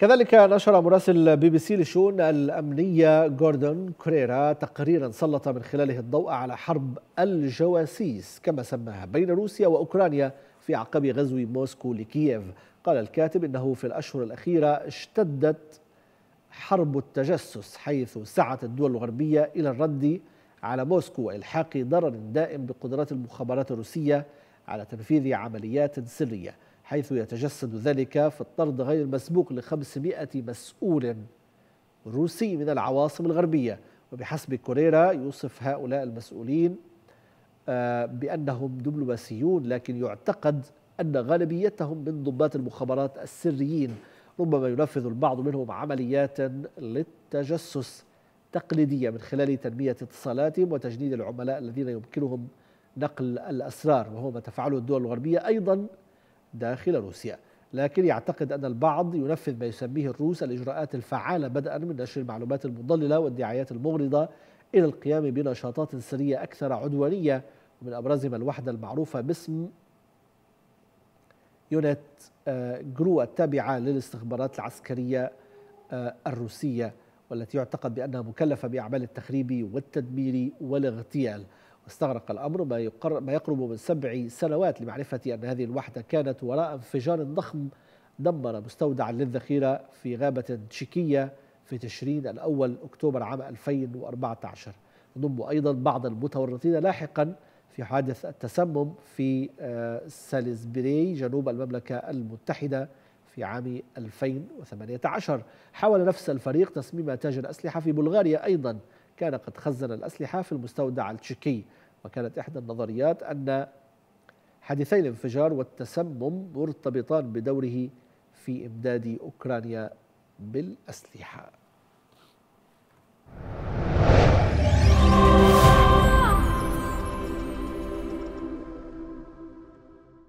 كذلك نشر مراسل بي بي سي للشؤون الأمنية جوردون كريرا تقريرا سلط من خلاله الضوء على حرب الجواسيس كما سماها بين روسيا وأوكرانيا في أعقاب غزو موسكو لكييف قال الكاتب إنه في الأشهر الأخيرة اشتدت حرب التجسس حيث سعت الدول الغربية إلى الرد على موسكو وإلحاق ضرر دائم بقدرات المخابرات الروسية على تنفيذ عمليات سرية حيث يتجسد ذلك في الطرد غير المسبوق ل 500 مسؤول روسي من العواصم الغربية وبحسب كوريرا يوصف هؤلاء المسؤولين آه، بأنهم دبلوماسيون لكن يعتقد أن غالبيتهم من ضباط المخابرات السريين ربما ينفذ البعض منهم عمليات للتجسس تقليدية من خلال تنمية اتصالاتهم وتجنيد العملاء الذين يمكنهم نقل الأسرار وهو ما تفعله الدول الغربية أيضا داخل روسيا لكن يعتقد أن البعض ينفذ ما يسميه الروس الإجراءات الفعالة بدءا من نشر المعلومات المضللة والدعايات المغرضة إلى القيام بنشاطات سرية أكثر عدوانية ومن أبرزهم الوحدة المعروفة باسم يونت آه، جرو التابعة للاستخبارات العسكرية آه، الروسية والتي يعتقد بأنها مكلفة بأعمال التخريب والتدمير والاغتيال استغرق الأمر ما يقرب من سبع سنوات لمعرفة أن هذه الوحدة كانت وراء انفجار ضخم دمر مستودعا للذخيرة في غابة تشيكية في تشرين الأول أكتوبر عام 2014 يضم أيضا بعض المتورطين لاحقا في حادث التسمم في آه، سالزبري جنوب المملكة المتحدة في عام 2018 حاول نفس الفريق تصميم تاجر أسلحة في بلغاريا أيضا كان قد خزن الأسلحة في المستودع التشيكي وكانت إحدى النظريات أن حديثي الانفجار والتسمم مرتبطان بدوره في إمداد أوكرانيا بالأسلحة